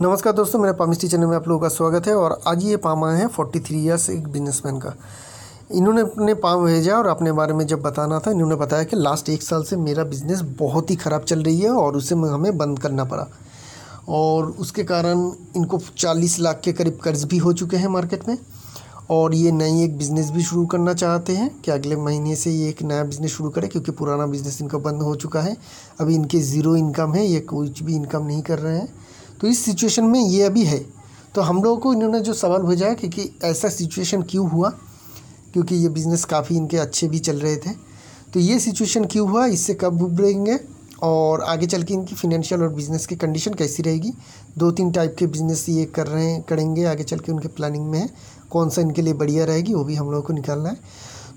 नमस्कार दोस्तों मेरे पामिस्टी चैनल में आप लोगों का स्वागत है और आज ये पाम आए है फोर्टी थ्री ईयर्स एक बिजनेसमैन का इन्होंने अपने पाम भेजा और अपने बारे में जब बताना था इन्होंने बताया कि लास्ट एक साल से मेरा बिज़नेस बहुत ही ख़राब चल रही है और उसे हमें बंद करना पड़ा और उसके कारण इनको चालीस लाख के करीब कर्ज भी हो चुके हैं मार्केट में और ये नई एक बिज़नेस भी शुरू करना चाहते हैं कि अगले महीने से ये एक नया बिज़नेस शुरू करें क्योंकि पुराना बिज़नेस इनका बंद हो चुका है अभी इनके ज़ीरो इनकम है ये कुछ भी इनकम नहीं कर रहे हैं तो इस सिचुएशन में ये अभी है तो हम लोगों को इन्होंने जो सवाल भेजा है कि ऐसा सिचुएशन क्यों हुआ क्योंकि ये बिज़नेस काफ़ी इनके अच्छे भी चल रहे थे तो ये सिचुएशन क्यों हुआ इससे कब उभरेंगे और आगे चल के इनकी फिनेंशियल और बिज़नेस की कंडीशन कैसी रहेगी दो तीन टाइप के बिज़नेस ये कर रहे हैं करेंगे आगे चल के उनके प्लानिंग में है कौन सा इनके लिए बढ़िया रहेगी वो भी हम लोगों को निकालना है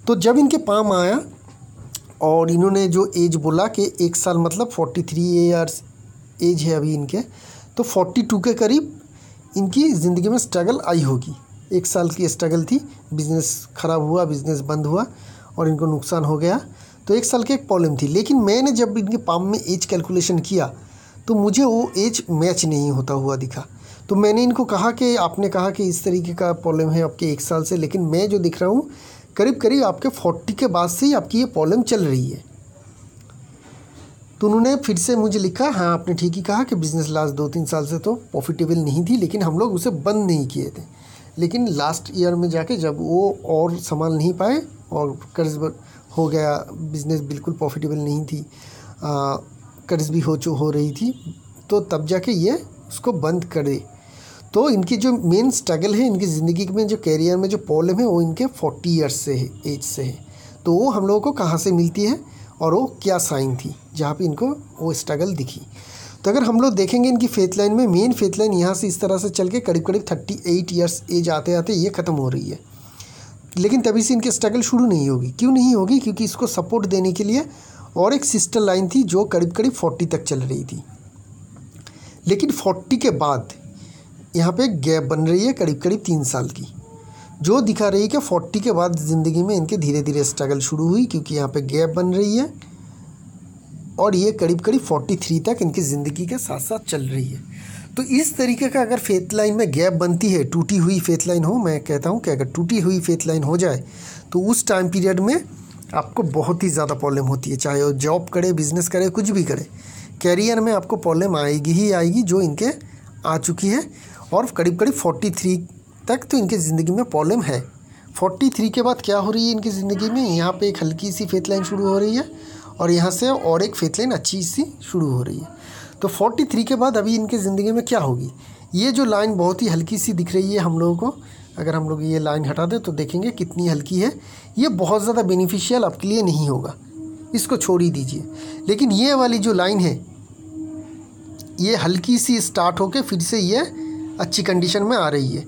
तो जब इनके पाम आया और इन्होंने जो एज बोला कि एक साल मतलब फोर्टी थ्री ईयर्स एज है अभी इनके तो 42 के करीब इनकी ज़िंदगी में स्ट्रगल आई होगी एक साल की स्ट्रगल थी बिज़नेस ख़राब हुआ बिज़नेस बंद हुआ और इनको नुकसान हो गया तो एक साल की एक प्रॉब्लम थी लेकिन मैंने जब इनके पाम में एज कैलकुलेशन किया तो मुझे वो एज मैच नहीं होता हुआ दिखा तो मैंने इनको कहा कि आपने कहा कि इस तरीके का प्रॉब्लम है आपके एक साल से लेकिन मैं जो दिख रहा हूँ करीब करीब आपके फोर्टी के बाद से ही आपकी ये प्रॉब्लम चल रही है तो उन्होंने फिर से मुझे लिखा हाँ आपने ठीक ही कहा कि बिज़नेस लास्ट दो तीन साल से तो प्रॉफिटेबल नहीं थी लेकिन हम लोग उसे बंद नहीं किए थे लेकिन लास्ट ईयर में जाके जब वो और संभाल नहीं पाए और कर्ज हो गया बिज़नेस बिल्कुल प्रॉफिटेबल नहीं थी कर्ज भी हो हो रही थी तो तब जाके ये उसको बंद करे तो इनकी जो मेन स्ट्रगल है इनकी ज़िंदगी में जो कैरियर में जो प्रॉब्लम है वो इनके फोर्टी ईयर्स से है एज से है तो वो हम लोगों को कहाँ से मिलती है और वो क्या साइन थी जहाँ पे इनको वो स्ट्रगल दिखी तो अगर हम लोग देखेंगे इनकी फेथ लाइन में मेन फेथ लाइन यहाँ से इस तरह से चल के करीब करीब थर्टी एट ईयर्स एज आते आते ये ख़त्म हो रही है लेकिन तभी से इनकी स्ट्रगल शुरू नहीं होगी क्यों नहीं होगी क्योंकि इसको सपोर्ट देने के लिए और एक सिस्टर लाइन थी जो करीब करीब फोर्टी तक चल रही थी लेकिन फोर्टी के बाद यहाँ पे गैप बन रही है करीब करीब तीन साल की जो दिखा रही है कि फोर्टी के बाद ज़िंदगी में इनके धीरे धीरे स्ट्रगल शुरू हुई क्योंकि यहाँ पे गैप बन रही है और ये करीब करीब फोर्टी थ्री तक इनकी ज़िंदगी के साथ साथ चल रही है तो इस तरीके का अगर फेथ लाइन में गैप बनती है टूटी हुई फेथ लाइन हो मैं कहता हूँ कि अगर टूटी हुई फेथ लाइन हो जाए तो उस टाइम पीरियड में आपको बहुत ही ज़्यादा प्रॉब्लम होती है चाहे वो जॉब करे बिजनेस करे कुछ भी करे कैरियर में आपको प्रॉब्लम आएगी ही आएगी जो इनके आ चुकी है और करीब करीब फोर्टी थ्री तक तो इनकी ज़िंदगी में प्रॉब्लम है फोर्टी थ्री के बाद क्या हो रही है इनकी ज़िंदगी में यहाँ पे एक हल्की सी फेथ लाइन शुरू हो रही है और यहाँ से और एक फेथ लाइन अच्छी सी शुरू हो रही है तो फोर्टी थ्री के बाद अभी इनके ज़िंदगी में क्या होगी ये जो लाइन बहुत ही हल्की सी दिख रही है हम लोगों को अगर हम लोग ये लाइन हटा दें तो देखेंगे कितनी हल्की है ये बहुत ज़्यादा बेनिफिशियल आपके लिए नहीं होगा इसको छोड़ ही दीजिए लेकिन ये वाली जो लाइन है ये हल्की सी स्टार्ट होकर फिर से ये अच्छी कंडीशन में आ रही है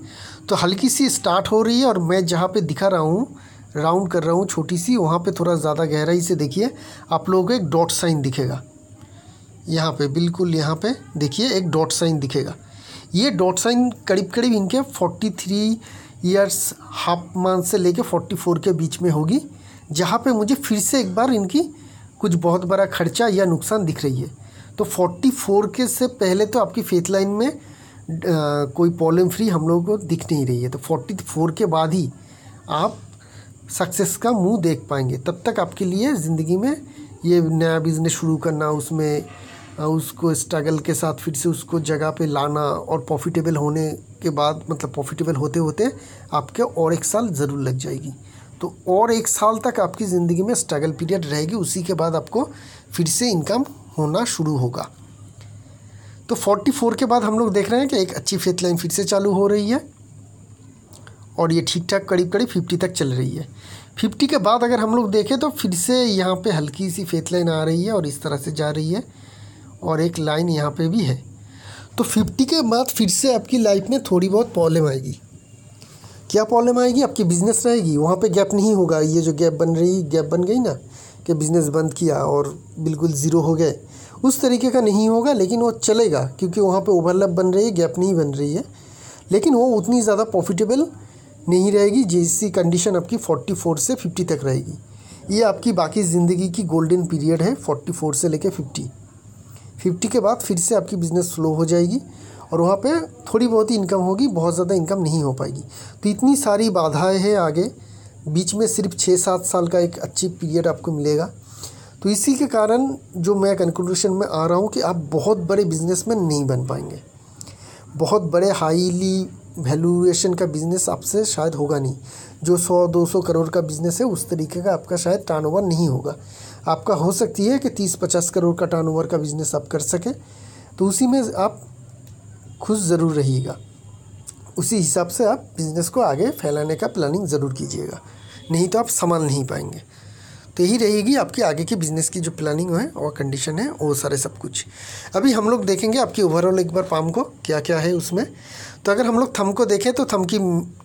तो हल्की सी स्टार्ट हो रही है और मैं जहाँ पे दिखा रहा हूँ राउंड कर रहा हूँ छोटी सी वहाँ पे थोड़ा ज़्यादा गहराई से देखिए आप लोगों को एक डॉट साइन दिखेगा यहाँ पे बिल्कुल यहाँ पे देखिए एक डॉट साइन दिखेगा ये डॉट साइन करीब करीब इनके forty three years half month से लेके फोर्टी फोर के बीच में होगी जहाँ पे मुझे फिर से एक बार इनकी कुछ बहुत बड़ा खर्चा या नुकसान दिख रही है तो फोर्टी फोर के से पहले तो आपकी फेथ लाइन में कोई प्रॉब्लम फ्री हम लोगों को दिख नहीं रही है तो फोर्टी फोर के बाद ही आप सक्सेस का मुंह देख पाएंगे तब तक आपके लिए ज़िंदगी में ये नया बिज़नेस शुरू करना उसमें उसको स्ट्रगल के साथ फिर से उसको जगह पे लाना और प्रॉफिटेबल होने के बाद मतलब प्रॉफिटेबल होते होते आपके और एक साल ज़रूर लग जाएगी तो और एक साल तक आपकी ज़िंदगी में स्ट्रगल पीरियड रहेगी उसी के बाद आपको फिर से इनकम होना शुरू होगा तो 44 के बाद हम लोग देख रहे हैं कि एक अच्छी फेथ लाइन फिर से चालू हो रही है और ये ठीक ठाक करीब करीब फिफ्टी तक चल रही है फिफ्टी के बाद अगर हम लोग देखें तो फिर से यहाँ पे हल्की सी फेथ लाइन आ रही है और इस तरह से जा रही है और एक लाइन यहाँ पे भी है तो 50 के बाद फिर से आपकी लाइफ में थोड़ी बहुत प्रॉब्लम आएगी क्या प्रॉब्लम आएगी आपकी बिज़नेस रहेगी वहाँ पे गैप नहीं होगा ये जो गैप बन रही गैप बन गई ना कि बिज़नेस बंद किया और बिल्कुल ज़ीरो हो गए उस तरीके का नहीं होगा लेकिन वो चलेगा क्योंकि वहाँ पे ओवरलैप बन रही है गैप नहीं बन रही है लेकिन वो उतनी ज़्यादा प्रॉफिटेबल नहीं रहेगी जिसकी कंडीशन आपकी 44 से 50 तक रहेगी ये आपकी बाकी ज़िंदगी की गोल्डन पीरियड है 44 से लेकर 50 50 के बाद फिर से आपकी बिज़नेस स्लो हो जाएगी और वहाँ पे थोड़ी बहुत ही इनकम होगी बहुत ज़्यादा इनकम नहीं हो पाएगी तो इतनी सारी बाधाएं हैं आगे बीच में सिर्फ छः सात साल का एक अच्छी पीरियड आपको मिलेगा तो इसी के कारण जो मैं कंक्लूशन में आ रहा हूँ कि आप बहुत बड़े बिजनेस में नहीं बन पाएंगे बहुत बड़े हाईली वैल्यूएशन का बिज़नेस आपसे शायद होगा नहीं जो सौ दो सौ करोड़ का बिज़नेस है उस तरीके का आपका शायद टर्न नहीं होगा आपका हो सकती है कि तीस पचास करोड़ का टर्न का बिज़नेस आप कर सकें तो उसी में आप खुश ज़रूर रहिएगा उसी हिसाब से आप बिज़नेस को आगे फैलाने का प्लानिंग ज़रूर कीजिएगा नहीं तो आप संभाल नहीं पाएंगे तो यही रहेगी आपकी आगे की बिज़नेस की जो प्लानिंग है और कंडीशन है वो सारे सब कुछ अभी हम लोग देखेंगे आपकी ओवरऑल एक बार पाम को क्या क्या है उसमें तो अगर हम लोग थम को देखें तो थम की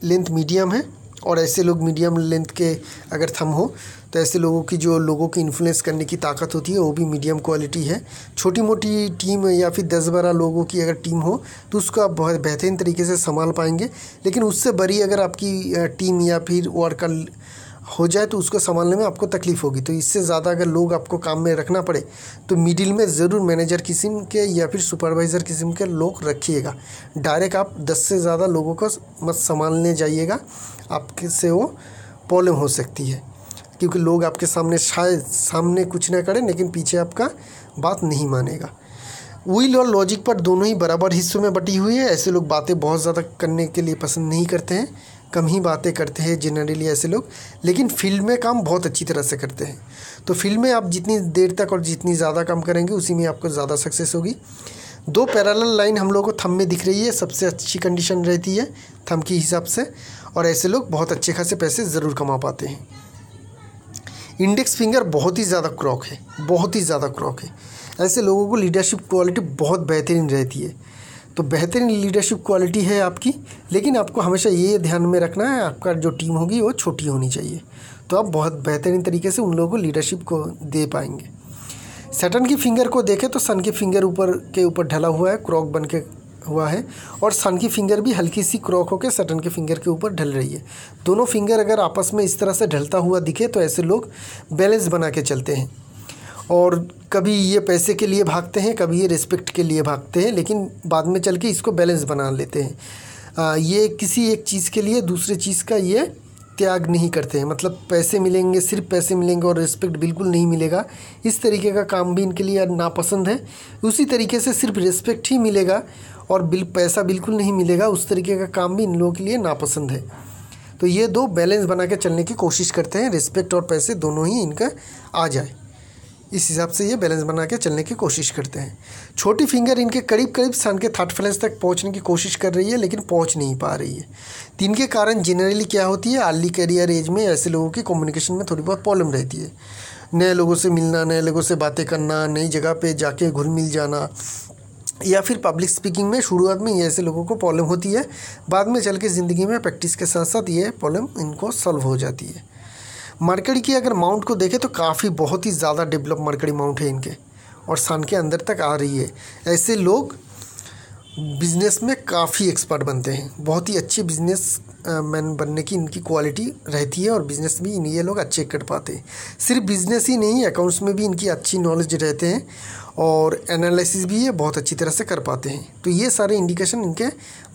लेंथ मीडियम है और ऐसे लोग मीडियम लेंथ के अगर थम हो तो ऐसे लोगों की जो लोगों की इन्फ्लुएंस करने की ताकत होती है वो भी मीडियम क्वालिटी है छोटी मोटी टीम या फिर दस बारह लोगों की अगर टीम हो तो उसको आप बहुत बेहतरीन तरीके से संभाल पाएंगे लेकिन उससे बड़ी अगर आपकी टीम या फिर वर्कर हो जाए तो उसको संभालने में आपको तकलीफ़ होगी तो इससे ज़्यादा अगर लोग आपको काम में रखना पड़े तो मिडिल में ज़रूर मैनेजर किस्म के या फिर सुपरवाइज़र किस्म के लोग रखिएगा डायरेक्ट आप दस से ज़्यादा लोगों को मत संभालने जाइएगा आपके से वो प्रॉब्लम हो सकती है क्योंकि लोग आपके सामने शायद सामने कुछ ना करें लेकिन पीछे आपका बात नहीं मानेगा विल और लॉजिक पर दोनों ही बराबर हिस्सों में बटी हुई है ऐसे लोग बातें बहुत ज़्यादा करने के लिए पसंद नहीं करते हैं कम ही बातें करते हैं जनरली ऐसे लोग लेकिन फील्ड में काम बहुत अच्छी तरह से करते हैं तो फील्ड में आप जितनी देर तक और जितनी ज़्यादा काम करेंगे उसी में आपको ज़्यादा सक्सेस होगी दो पैरल लाइन हम लोग को थम में दिख रही है सबसे अच्छी कंडीशन रहती है थम के हिसाब से और ऐसे लोग बहुत अच्छे खासे पैसे ज़रूर कमा पाते हैं इंडेक्स फिंगर बहुत ही ज़्यादा क्रॉक है बहुत ही ज़्यादा क्रॉक है ऐसे लोगों को लीडरशिप क्वालिटी बहुत बेहतरीन रहती है तो बेहतरीन लीडरशिप क्वालिटी है आपकी लेकिन आपको हमेशा ये ध्यान में रखना है आपका जो टीम होगी वो छोटी होनी चाहिए तो आप बहुत बेहतरीन तरीके से उन लोगों को लीडरशिप को दे पाएंगे सेटन की फिंगर को देखें तो सन की फिंगर ऊपर के ऊपर ढला हुआ है क्रॉक बन के हुआ है और सन की फिंगर भी हल्की सी क्रॉक होकर सटन के फिंगर के ऊपर ढल रही है दोनों फिंगर अगर आपस में इस तरह से ढलता हुआ दिखे तो ऐसे लोग बैलेंस बना के चलते हैं और कभी ये पैसे के लिए भागते हैं कभी ये रिस्पेक्ट के लिए भागते हैं लेकिन बाद में चल के इसको बैलेंस बना लेते हैं आ, ये किसी एक चीज़ के लिए दूसरे चीज़ का ये त्याग नहीं करते हैं मतलब पैसे मिलेंगे सिर्फ पैसे मिलेंगे और रिस्पेक्ट बिल्कुल नहीं मिलेगा इस तरीके का काम भी इनके लिए नापसंद है उसी तरीके से सिर्फ रिस्पेक्ट ही मिलेगा और बिल पैसा बिल्कुल नहीं मिलेगा उस तरीके का काम भी इन लोगों के लिए नापसंद है तो ये दो बैलेंस बना के चलने की कोशिश करते हैं रिस्पेक्ट और पैसे दोनों ही इनका आ जाए इस हिसाब से ये बैलेंस बना के चलने की कोशिश करते हैं छोटी फिंगर इनके करीब करीब सन के थर्ड फ्लेंस तक पहुंचने की कोशिश कर रही है लेकिन पहुंच नहीं पा रही है तो इनके कारण जनरली क्या होती है अर्ली करियर एज में ऐसे लोगों की कम्युनिकेशन में थोड़ी बहुत प्रॉब्लम रहती है नए लोगों से मिलना नए लोगों से बातें करना नई जगह पर जाके घुल मिल जाना या फिर पब्लिक स्पीकिंग में शुरुआत में ये ऐसे लोगों को प्रॉब्लम होती है बाद में चल के ज़िंदगी में प्रैक्टिस के साथ साथ ये प्रॉब्लम इनको सॉल्व हो जाती है मरकड़ी की अगर माउंट को देखें तो काफ़ी बहुत ही ज़्यादा डेवलप मरकड़ी माउंट है इनके और सन के अंदर तक आ रही है ऐसे लोग बिज़नेस में काफ़ी एक्सपर्ट बनते हैं बहुत ही अच्छे बिजनेस मैन बनने की इनकी क्वालिटी रहती है और बिज़नेस भी ये लोग अच्छे कर पाते हैं सिर्फ बिज़नेस ही नहीं अकाउंट्स में भी इनकी अच्छी नॉलेज रहते हैं और एनालिसिस भी ये बहुत अच्छी तरह से कर पाते हैं तो ये सारे इंडिकेशन इनके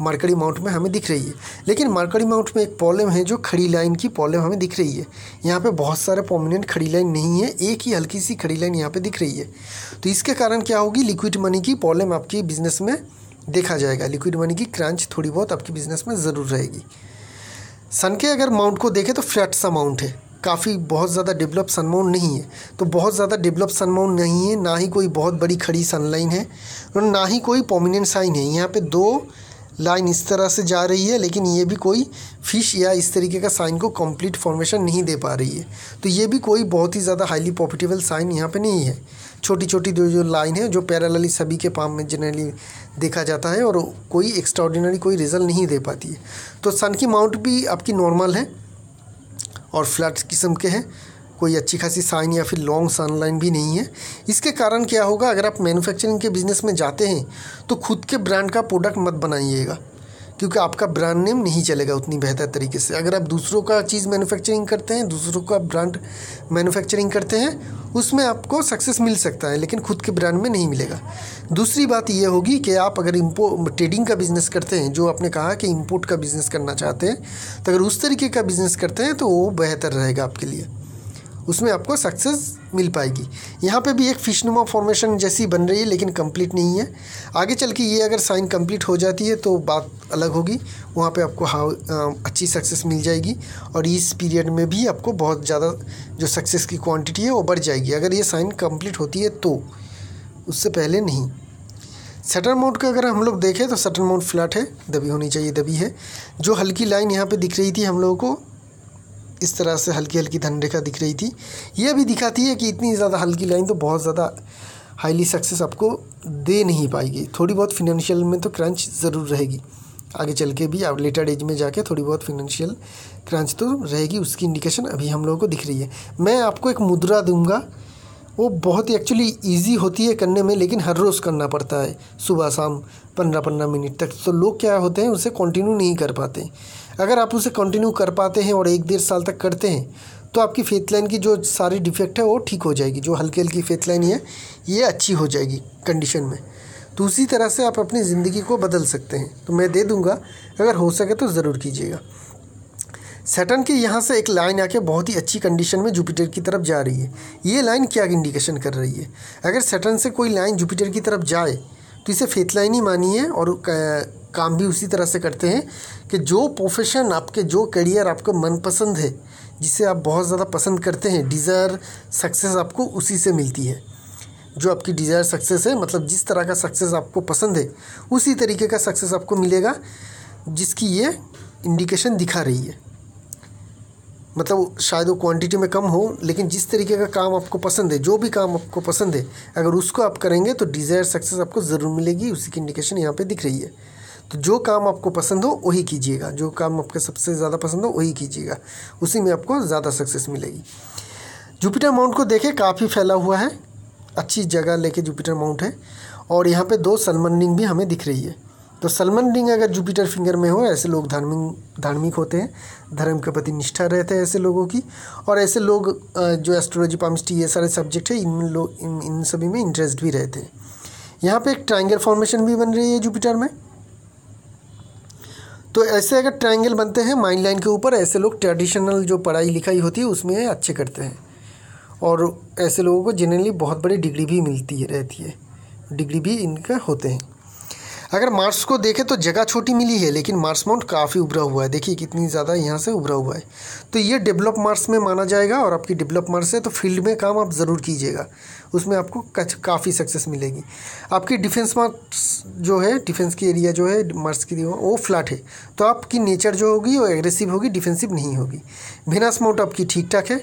मार्केट अमाउंट में हमें दिख रही है लेकिन मार्केट अमाउंट में एक प्रॉब्लम है जो खड़ी लाइन की प्रॉब्लम हमें दिख रही है यहाँ पे बहुत सारे पॉमिनेंट खड़ी लाइन नहीं है एक ही हल्की सी खड़ी लाइन यहाँ पे दिख रही है तो इसके कारण क्या होगी लिक्विड मनी की प्रॉब्लम आपकी बिजनेस में देखा जाएगा लिक्विड मनी की क्रंच थोड़ी बहुत आपकी बिजनेस में ज़रूर रहेगी सन के अगर माउंट को देखें तो फ्लैट सा माउंट है काफ़ी बहुत ज़्यादा डेवलप सनमाउंट नहीं है तो बहुत ज़्यादा डेवलप सनमाउंट नहीं है ना ही कोई बहुत बड़ी खड़ी सनलाइन है और ना ही कोई पोमिनेंट साइन है यहाँ पे दो लाइन इस तरह से जा रही है लेकिन ये भी कोई फिश या इस तरीके का साइन को कंप्लीट फॉर्मेशन नहीं दे पा रही है तो ये भी कोई बहुत ही ज़्यादा हाईली प्रॉफिटेबल साइन यहाँ पे नहीं है छोटी छोटी जो जो लाइन है जो पैरालली सभी के पाम में जनरली देखा जाता है और कोई एक्स्ट्राऑर्डिनरी कोई रिजल्ट नहीं दे पाती है तो सन की माउंट भी आपकी नॉर्मल है और फ्लैट किस्म के हैं कोई अच्छी खासी साइन या फिर लॉन्ग सनलाइन भी नहीं है इसके कारण क्या होगा अगर आप मैन्युफैक्चरिंग के बिज़नेस में जाते हैं तो खुद के ब्रांड का प्रोडक्ट मत बनाइएगा क्योंकि आपका ब्रांड नेम नहीं चलेगा उतनी बेहतर तरीके से अगर आप दूसरों का चीज़ मैन्युफैक्चरिंग करते हैं दूसरों का ब्रांड मैन्युफैक्चरिंग करते हैं उसमें आपको सक्सेस मिल सकता है लेकिन खुद के ब्रांड में नहीं मिलेगा दूसरी बात यह होगी कि आप अगर इम्पो ट्रेडिंग का बिज़नेस करते हैं जो आपने कहा कि इम्पोर्ट का बिज़नेस करना चाहते हैं तो अगर उस तरीके का बिज़नेस करते हैं तो वो बेहतर रहेगा आपके लिए उसमें आपको सक्सेस मिल पाएगी यहाँ पे भी एक फिशनुमा फॉर्मेशन जैसी बन रही है लेकिन कंप्लीट नहीं है आगे चल के ये अगर साइन कंप्लीट हो जाती है तो बात अलग होगी वहाँ पे आपको हाउ अच्छी सक्सेस मिल जाएगी और इस पीरियड में भी आपको बहुत ज़्यादा जो सक्सेस की क्वांटिटी है वो बढ़ जाएगी अगर ये साइन कंप्लीट होती है तो उससे पहले नहीं सटन मोड का अगर हम लोग देखें तो सटन मोड फ्लैट है दबी होनी चाहिए दबी है जो हल्की लाइन यहाँ पे दिख रही थी हम लोगों को इस तरह से हल्की हल्की धन रेखा दिख रही थी यह भी दिखाती है कि इतनी ज़्यादा हल्की लाइन तो बहुत ज़्यादा हाईली सक्सेस आपको दे नहीं पाएगी थोड़ी बहुत फिनेंशियल में तो क्रंच ज़रूर रहेगी आगे चल के भी आप लेटर एज में जाके थोड़ी बहुत फिनेंशियल क्रंच तो रहेगी उसकी इंडिकेशन अभी हम लोगों को दिख रही है मैं आपको एक मुद्रा दूंगा वो बहुत ही एक्चुअली ईजी होती है करने में लेकिन हर रोज़ करना पड़ता है सुबह शाम पंद्रह पंद्रह मिनट तक तो लोग क्या होते हैं उसे कंटिन्यू नहीं कर पाते अगर आप उसे कंटिन्यू कर पाते हैं और एक डेढ़ साल तक करते हैं तो आपकी फेथ लाइन की जो सारी डिफेक्ट है वो ठीक हो जाएगी जो हल्की हल्की फेथ लाइन है ये अच्छी हो जाएगी कंडीशन में तो उसी तरह से आप अपनी ज़िंदगी को बदल सकते हैं तो मैं दे दूँगा अगर हो सके तो ज़रूर कीजिएगा सेटन के यहाँ से एक लाइन आके बहुत ही अच्छी कंडीशन में जुपिटर की तरफ जा रही है ये लाइन क्या इंडिकेशन कर रही है अगर सेटन से कोई लाइन जुपिटर की तरफ जाए तो इसे फेथ लाइन ही है और काम भी उसी तरह से करते हैं कि जो प्रोफेशन आपके जो करियर आपका मनपसंद है जिसे आप बहुत ज़्यादा पसंद करते हैं डिज़ायर सक्सेस आपको उसी से मिलती है जो आपकी डिज़ायर सक्सेस है मतलब जिस तरह का सक्सेस आपको पसंद है उसी तरीके का सक्सेस आपको मिलेगा जिसकी ये इंडिकेशन दिखा रही है मतलब शायद वो क्वांटिटी में कम हो लेकिन जिस तरीके का काम आपको पसंद है जो भी काम आपको पसंद है अगर उसको आप करेंगे तो डिज़ायर सक्सेस आपको ज़रूर मिलेगी उसी की इंडिकेशन यहाँ पे दिख रही है तो जो काम आपको पसंद हो वही कीजिएगा जो काम आपके सबसे ज़्यादा पसंद हो वही कीजिएगा उसी में आपको ज़्यादा सक्सेस मिलेगी जुपिटर माउंट को देखें काफ़ी फैला हुआ है अच्छी जगह लेके जुपिटर माउंट है और यहाँ पे दो सनमर्निंग भी हमें दिख रही है तो सलमान रिंग अगर जुपिटर फिंगर में हो ऐसे लोग धार्मिक धार्मिक होते हैं धर्म के प्रति निष्ठा रहते हैं ऐसे लोगों की और ऐसे लोग जो एस्ट्रोलॉजी पामिस्ट्री ये सारे सब्जेक्ट है इन लोग इन इन सभी में इंटरेस्ट भी रहते हैं यहाँ पे एक ट्रायंगल फॉर्मेशन भी बन रही है जुपिटर में तो ऐसे अगर ट्रायंगल बनते हैं माइंड लाइन के ऊपर ऐसे लोग ट्रेडिशनल जो पढ़ाई लिखाई होती है उसमें अच्छे करते हैं और ऐसे लोगों को जनरली बहुत बड़ी डिग्री भी मिलती है रहती है डिग्री भी इनका होते हैं अगर मार्स को देखें तो जगह छोटी मिली है लेकिन मार्स माउंट काफ़ी उभरा हुआ है देखिए कितनी ज़्यादा यहाँ से उभरा हुआ है तो ये डेवलप मार्स में माना जाएगा और आपकी डेवलप मार्स है तो फील्ड में काम आप ज़रूर कीजिएगा उसमें आपको काफ़ी सक्सेस मिलेगी आपकी डिफेंस मार्स जो है डिफेंस की एरिया जो है मार्क्स की वो फ्लैट है तो आपकी नेचर जो होगी वो एग्रेसिव होगी डिफेंसिव नहीं होगी भिनास माउंट आपकी ठीक ठाक है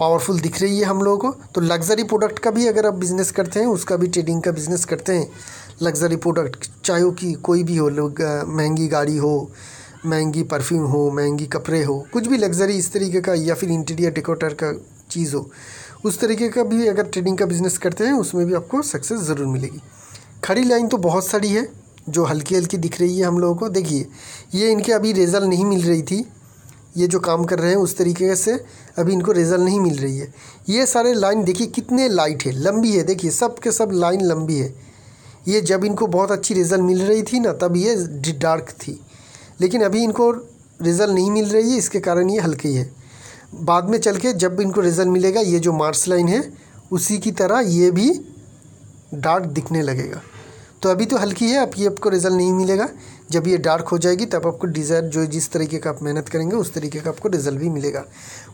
पावरफुल दिख रही है हम लोगों को तो लग्जरी प्रोडक्ट का भी अगर आप बिज़नेस करते हैं उसका भी ट्रेडिंग का बिज़नेस करते हैं लग्जरी प्रोडक्ट चाहे वो कि कोई भी हो लोग महंगी गाड़ी हो महंगी परफ्यूम हो महंगी कपड़े हो कुछ भी लग्जरी इस तरीके का या फिर इंटीरियर डेकोटर का चीज़ हो उस तरीके का भी अगर ट्रेडिंग का बिज़नेस करते हैं उसमें भी आपको सक्सेस ज़रूर मिलेगी खड़ी लाइन तो बहुत सारी है जो हल्की हल्की दिख रही है हम लोगों को देखिए ये इनके अभी रिजल्ट नहीं मिल रही थी ये जो काम कर रहे हैं उस तरीके से अभी इनको रिजल्ट नहीं मिल रही है ये सारे लाइन देखिए कितने लाइट है लंबी है देखिए सब के सब लाइन लंबी है ये जब इनको बहुत अच्छी रिजल्ट मिल रही थी ना तब ये डार्क थी लेकिन अभी इनको रिजल्ट नहीं मिल रही है इसके कारण ये हल्की है बाद में चल के जब इनको रिजल्ट मिलेगा ये जो मार्स लाइन है उसी की तरह ये भी डार्क दिखने लगेगा तो अभी तो हल्की है अब ये आपको रिजल्ट नहीं मिलेगा जब ये डार्क हो जाएगी तब आपको डिज़ायर जो जिस तरीके का आप मेहनत करेंगे उस तरीके का आपको रिजल्ट भी मिलेगा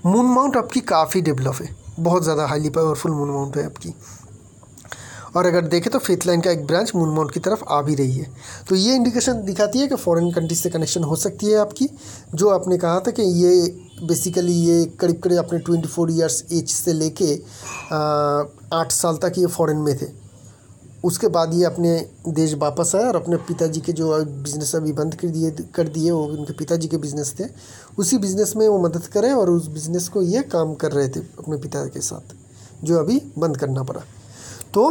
मून माउंट आपकी काफ़ी डेवलप है बहुत ज़्यादा हाईली पावरफुल मून माउंट है आपकी और अगर देखें तो फिफ्थ लाइन का एक ब्रांच मून माउंट की तरफ आ भी रही है तो ये इंडिकेशन दिखाती है कि फॉरेन कंट्री से कनेक्शन हो सकती है आपकी जो आपने कहा था कि ये बेसिकली ये करीब करीब अपने ट्वेंटी फोर ईयर्स एज से लेके आठ साल तक ये फॉरेन में थे उसके बाद ये अपने देश वापस आया और अपने पिताजी के जो बिज़नेस अभी बंद कर दिए कर दिए वो उनके पिताजी के बिज़नेस थे उसी बिज़नेस में वो मदद करें और उस बिज़नेस को ये काम कर रहे थे अपने पिता के साथ जो अभी बंद करना पड़ा तो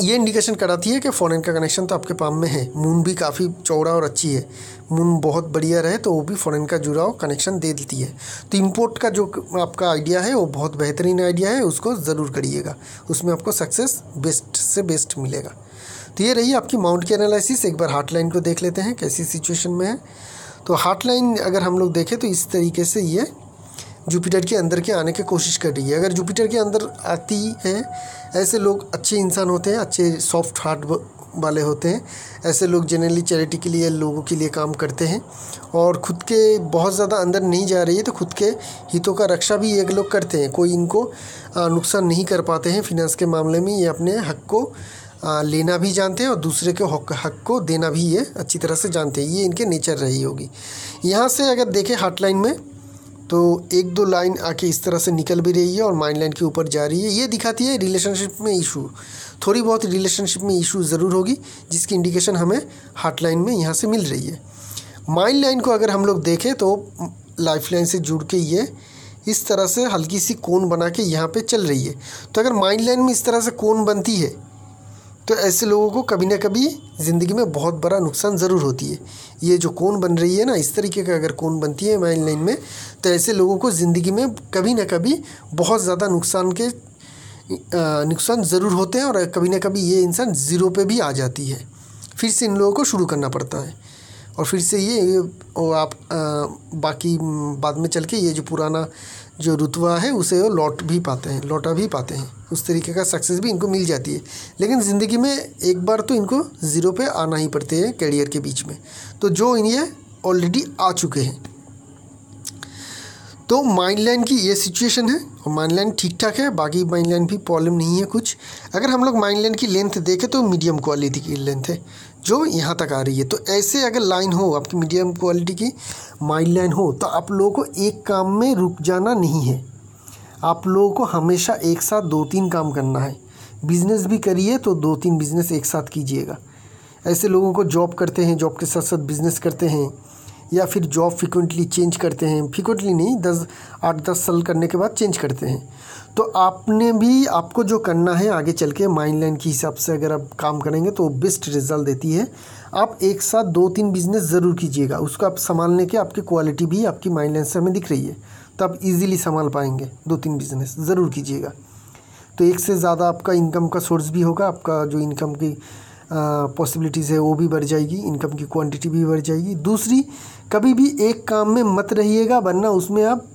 ये इंडिकेशन कराती है कि फॉरेन का कनेक्शन तो आपके पाम में है मून भी काफ़ी चौड़ा और अच्छी है मून बहुत बढ़िया रहे तो वो भी फॉरेन का जुड़ाव कनेक्शन दे देती है तो इंपोर्ट का जो आपका आइडिया है वो बहुत बेहतरीन आइडिया है उसको ज़रूर करिएगा उसमें आपको सक्सेस बेस्ट से बेस्ट मिलेगा तो ये रही आपकी माउंट की एनालिसिस एक बार हार्ट लाइन को देख लेते हैं कैसी सिचुएशन में है तो हार्ट लाइन अगर हम लोग देखें तो इस तरीके से ये जुपिटर के अंदर के आने की कोशिश कर रही है अगर जुपिटर के अंदर आती है ऐसे लोग अच्छे इंसान होते हैं अच्छे सॉफ्ट हार्ट वाले होते हैं ऐसे लोग जनरली चैरिटी के लिए लोगों के लिए काम करते हैं और खुद के बहुत ज़्यादा अंदर नहीं जा रही है तो खुद के हितों का रक्षा भी ये लोग करते हैं कोई इनको नुकसान नहीं कर पाते हैं फिनेंस के मामले में ये अपने हक को लेना भी जानते हैं और दूसरे के हक हक को देना भी ये अच्छी तरह से जानते हैं ये इनके नेचर रही होगी यहाँ से अगर देखें हॉटलाइन में तो एक दो लाइन आके इस तरह से निकल भी रही है और माइंड लाइन के ऊपर जा रही है ये दिखाती है रिलेशनशिप में इशू थोड़ी बहुत रिलेशनशिप में इशू ज़रूर होगी जिसकी इंडिकेशन हमें हार्ट लाइन में यहाँ से मिल रही है माइंड लाइन को अगर हम लोग देखें तो लाइफ लाइन से जुड़ के ये इस तरह से हल्की सी कोन बना के यहाँ पे चल रही है तो अगर माइंड लाइन में इस तरह से कोन बनती है तो ऐसे लोगों को कभी ना कभी ज़िंदगी में बहुत बड़ा नुकसान ज़रूर होती है ये जो कौन बन रही है ना इस तरीके का अगर कौन बनती है माइन लाइन में तो ऐसे लोगों को ज़िंदगी में कभी ना कभी बहुत ज़्यादा नुकसान के नुकसान ज़रूर होते हैं और कभी ना कभी ये इंसान ज़ीरो पे भी आ जाती है फिर से इन लोगों को शुरू करना पड़ता है और फिर से ये और आप आ, बाकी बाद में चल के ये जो पुराना जो रुतवा है उसे वो लौट भी पाते हैं लौटा भी पाते हैं उस तरीके का सक्सेस भी इनको मिल जाती है लेकिन ज़िंदगी में एक बार तो इनको ज़ीरो पे आना ही पड़ते हैं कैरियर के बीच में तो जो इन्हें ऑलरेडी आ चुके हैं तो माइंड लाइन की ये सिचुएशन है और माइंड लाइन ठीक ठाक है बाकी माइंड लाइन भी प्रॉब्लम नहीं है कुछ अगर हम लोग माइंड लाइन की लेंथ देखें तो मीडियम क्वालिटी की लेंथ है जो यहाँ तक आ रही है तो ऐसे अगर लाइन हो आपकी मीडियम क्वालिटी की माइल लाइन हो तो आप लोगों को एक काम में रुक जाना नहीं है आप लोगों को हमेशा एक साथ दो तीन काम करना है बिज़नेस भी करिए तो दो तीन बिज़नेस एक साथ कीजिएगा ऐसे लोगों को जॉब करते हैं जॉब के साथ साथ बिज़नेस करते हैं या फिर जॉब फ्रिक्वेंटली चेंज करते हैं फ्रिक्वेंटली नहीं दस आठ दस साल करने के बाद चेंज करते हैं तो आपने भी आपको जो करना है आगे चल के माइंड लाइन के हिसाब से अगर आप काम करेंगे तो बेस्ट रिजल्ट देती है आप एक साथ दो तीन बिजनेस ज़रूर कीजिएगा उसको आप संभालने के आपकी क्वालिटी भी आपकी माइंड लाइन से हमें दिख रही है तो आप इजीली संभाल पाएंगे दो तीन बिजनेस ज़रूर कीजिएगा तो एक से ज़्यादा आपका इनकम का सोर्स भी होगा आपका जो इनकम की पॉसिबिलिटीज़ है वो भी बढ़ जाएगी इनकम की क्वांटिटी भी बढ़ जाएगी दूसरी कभी भी एक काम में मत रहिएगा वरना उसमें आप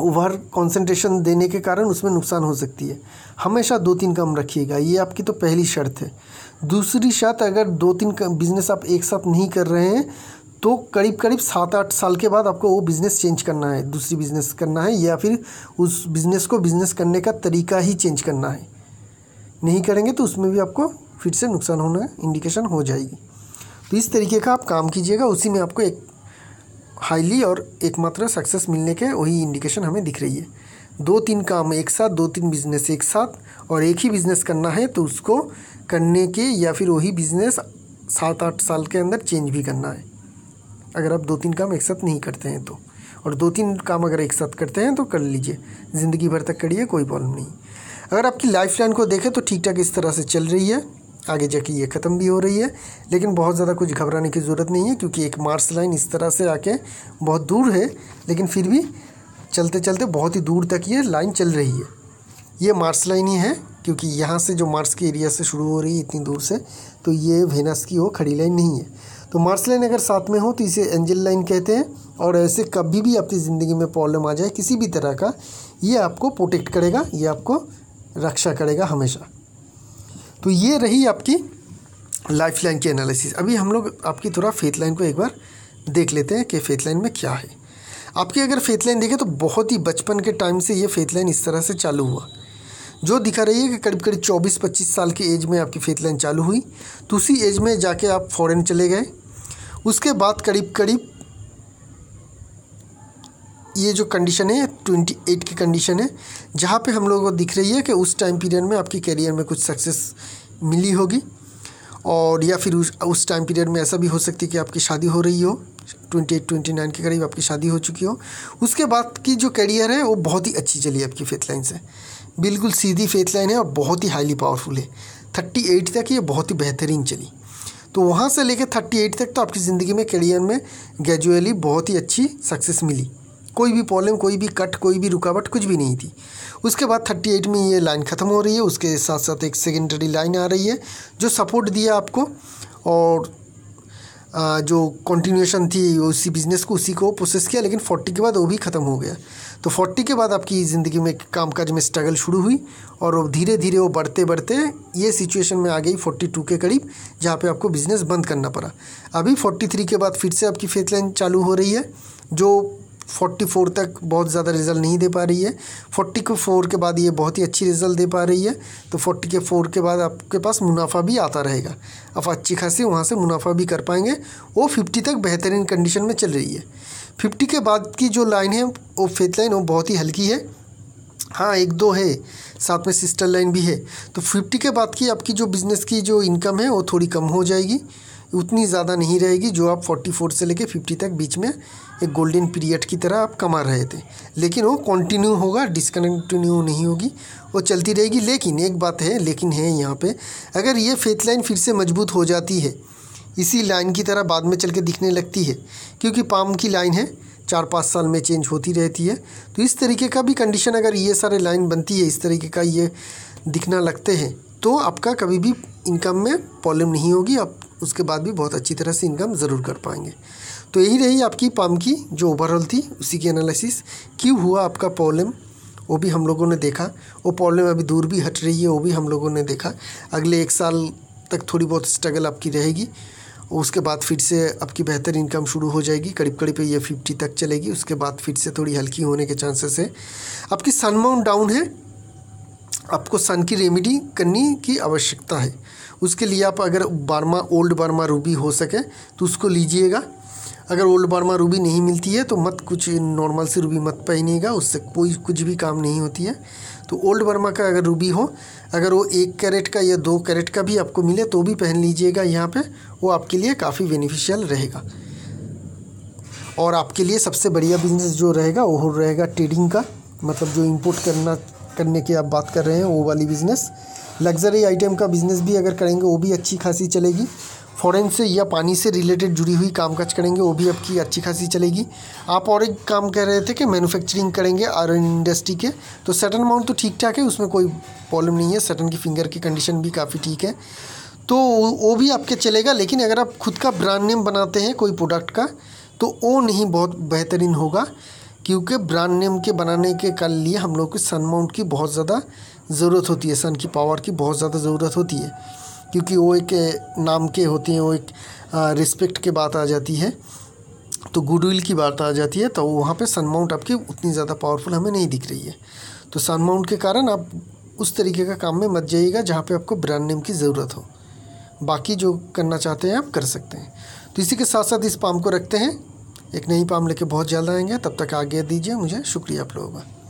ओवर कंसंट्रेशन देने के कारण उसमें नुकसान हो सकती है हमेशा दो तीन काम रखिएगा ये आपकी तो पहली शर्त है दूसरी शर्त अगर दो तीन बिज़नेस आप एक साथ नहीं कर रहे हैं तो करीब करीब सात आठ साल के बाद आपको वो बिज़नेस चेंज करना है दूसरी बिज़नेस करना है या फिर उस बिज़नेस को बिज़नेस करने का तरीका ही चेंज करना है नहीं करेंगे तो उसमें भी आपको फिर से नुकसान होना इंडिकेशन हो जाएगी तो इस तरीके का आप काम कीजिएगा उसी में आपको एक हाईली और एकमात्र सक्सेस मिलने के वही इंडिकेशन हमें दिख रही है दो तीन काम एक साथ दो तीन बिजनेस एक साथ और एक ही बिजनेस करना है तो उसको करने के या फिर वही बिजनेस सात आठ साल के अंदर चेंज भी करना है अगर आप दो तीन काम एक साथ नहीं करते हैं तो और दो तीन काम अगर एक साथ करते हैं तो कर लीजिए ज़िंदगी भर तक करिए कोई प्रॉब्लम नहीं अगर आपकी लाइफ लाइन को देखें तो ठीक ठाक इस तरह से चल रही है आगे जाके ये ख़त्म भी हो रही है लेकिन बहुत ज़्यादा कुछ घबराने की ज़रूरत नहीं है क्योंकि एक मार्स लाइन इस तरह से आके बहुत दूर है लेकिन फिर भी चलते चलते बहुत ही दूर तक ये लाइन चल रही है ये मार्स लाइन ही है क्योंकि यहाँ से जो मार्स के एरिया से शुरू हो रही है इतनी दूर से तो ये वेनस की वो खड़ी लाइन नहीं है तो मार्स लाइन अगर साथ में हो तो इसे एंजल लाइन कहते हैं और ऐसे कभी भी आपकी ज़िंदगी में प्रॉब्लम आ जाए किसी भी तरह का ये आपको प्रोटेक्ट करेगा ये आपको रक्षा करेगा हमेशा तो ये रही आपकी लाइफ लाइन की एनालिसिस अभी हम लोग आपकी थोड़ा फेथ लाइन को एक बार देख लेते हैं कि फेथ लाइन में क्या है आपकी अगर फेथ लाइन देखें तो बहुत ही बचपन के टाइम से ये फेथ लाइन इस तरह से चालू हुआ जो दिखा रही है कि करीब करीब चौबीस पच्चीस साल की एज में आपकी फेथ लाइन चालू हुई तो उसी एज में जाके आप फॉरेन चले गए उसके बाद करीब करीब ये जो कंडीशन है ट्वेंटी एट की कंडीशन है जहाँ पे हम लोगों को दिख रही है कि उस टाइम पीरियड में आपकी करियर में कुछ सक्सेस मिली होगी और या फिर उस उस टाइम पीरियड में ऐसा भी हो सकती है कि आपकी शादी हो रही हो ट्वेंटी एट ट्वेंटी नाइन के करीब आपकी शादी हो चुकी हो उसके बाद की जो करियर है वो बहुत ही अच्छी चली आपकी फेथ लाइन से बिल्कुल सीधी फेथ लाइन है और बहुत ही हाईली पावरफुल है थर्टी एट तक ये बहुत ही बेहतरीन चली तो वहाँ से लेकर थर्टी एट तक तो आपकी ज़िंदगी में करियर में ग्रेजुअली बहुत ही अच्छी सक्सेस मिली कोई भी प्रॉब्लम कोई भी कट कोई भी रुकावट कुछ भी नहीं थी उसके बाद थर्टी एट में ये लाइन ख़त्म हो रही है उसके साथ साथ एक सेकेंडरी लाइन आ रही है जो सपोर्ट दिया आपको और जो कंटिन्यूएशन थी उसी बिज़नेस को उसी को प्रोसेस किया लेकिन फोर्टी के बाद वो भी ख़त्म हो गया तो फोर्टी के बाद आपकी ज़िंदगी में कामकाज में स्ट्रगल शुरू हुई और धीरे धीरे वो बढ़ते बढ़ते ये सिचुएशन में आ गई फोर्टी टू के करीब जहाँ पे आपको बिज़नेस बंद करना पड़ा अभी फोर्टी थ्री के बाद फिर से आपकी फेथ लाइन चालू हो रही है जो फोर्टी फोर तक बहुत ज़्यादा रिजल्ट नहीं दे पा रही है फोर्टी के फोर के बाद ये बहुत ही अच्छी रिजल्ट दे पा रही है तो फोर्टी के फोर के बाद आपके पास मुनाफा भी आता रहेगा आप अच्छी खासी वहाँ से मुनाफा भी कर पाएंगे वो फिफ्टी तक बेहतरीन कंडीशन में चल रही है फिफ्टी के बाद की जो लाइन है वो फेथ लाइन वो बहुत ही हल्की है हाँ एक दो है साथ में सिस्टर लाइन भी है तो फिफ्टी के बाद की आपकी जो बिज़नेस की जो इनकम है वो थोड़ी कम हो जाएगी उतनी ज़्यादा नहीं रहेगी जो आप फोर्टी फोर से लेके फिफ्टी तक बीच में एक गोल्डन पीरियड की तरह आप कमा रहे थे लेकिन वो कंटिन्यू होगा डिसकंटिन्यू नहीं होगी वो चलती रहेगी लेकिन एक बात है लेकिन है यहाँ पे अगर ये फेथ लाइन फिर से मजबूत हो जाती है इसी लाइन की तरह बाद में चल के दिखने लगती है क्योंकि पाम की लाइन है चार पाँच साल में चेंज होती रहती है तो इस तरीके का भी कंडीशन अगर ये सारे लाइन बनती है इस तरीके का ये दिखना लगते हैं तो आपका कभी भी इनकम में प्रॉब्लम नहीं होगी आप उसके बाद भी बहुत अच्छी तरह से इनकम ज़रूर कर पाएंगे तो यही रही आपकी पाम की जो ओवरऑल थी उसी की एनालिसिस क्यों हुआ आपका प्रॉब्लम वो भी हम लोगों ने देखा वो प्रॉब्लम अभी दूर भी हट रही है वो भी हम लोगों ने देखा अगले एक साल तक थोड़ी बहुत स्ट्रगल आपकी रहेगी उसके बाद फिर से आपकी बेहतर इनकम शुरू हो जाएगी करीब करीब ये फिफ्टी तक चलेगी उसके बाद फिर से थोड़ी हल्की होने के चांसेस है आपकी माउंट डाउन है आपको सन की रेमेडी करनी की आवश्यकता है उसके लिए आप अगर बार्मा ओल्ड बार्मा रूबी हो सके तो उसको लीजिएगा अगर ओल्ड बर्मा रूबी नहीं मिलती है तो मत कुछ नॉर्मल सी रूबी मत पहनेगा उससे कोई कुछ भी काम नहीं होती है तो ओल्ड बर्मा का अगर रूबी हो अगर वो एक कैरेट का या दो कैरेट का भी आपको मिले तो भी पहन लीजिएगा यहाँ पे वो आपके लिए काफ़ी बेनिफिशियल रहेगा और आपके लिए सबसे बढ़िया बिजनेस जो रहेगा वो रहेगा ट्रेडिंग का मतलब जो इम्पोर्ट करना करने की आप बात कर रहे हैं वो वाली बिज़नेस लग्जरी आइटम का बिज़नेस भी अगर करेंगे वो भी अच्छी खासी चलेगी फ़ॉरेन से या पानी से रिलेटेड जुड़ी हुई कामकाज करेंगे वो भी आपकी अच्छी खासी चलेगी आप और एक काम कह रहे थे कि मैन्युफैक्चरिंग करेंगे आयरन इंडस्ट्री के तो सेटन अमाउंट तो ठीक ठाक है उसमें कोई प्रॉब्लम नहीं है सेटन की फिंगर की कंडीशन भी काफ़ी ठीक है तो वो भी आपके चलेगा लेकिन अगर आप खुद का ब्रांड नेम बनाते हैं कोई प्रोडक्ट का तो वो नहीं बहुत बेहतरीन होगा क्योंकि ब्रांड नेम के बनाने के कल लिए हम लोग को सन माउंट की बहुत ज़्यादा ज़रूरत होती है सन की पावर की बहुत ज़्यादा ज़रूरत होती है क्योंकि वो एक नाम के होते हैं वो एक रिस्पेक्ट के बात आ जाती है तो गुडविल की बात आ जाती है तो वहाँ पे सनमाउंट आपकी उतनी ज़्यादा पावरफुल हमें नहीं दिख रही है तो सनमाउंट के कारण आप उस तरीके का काम में मत जाइएगा जहाँ पे आपको ब्रांड नेम की ज़रूरत हो बाकी जो करना चाहते हैं आप कर सकते हैं तो इसी के साथ साथ इस पाम को रखते हैं एक नई पाम लेके बहुत जल्द आएंगे तब तक आगे दीजिए मुझे शुक्रिया आप लोगों का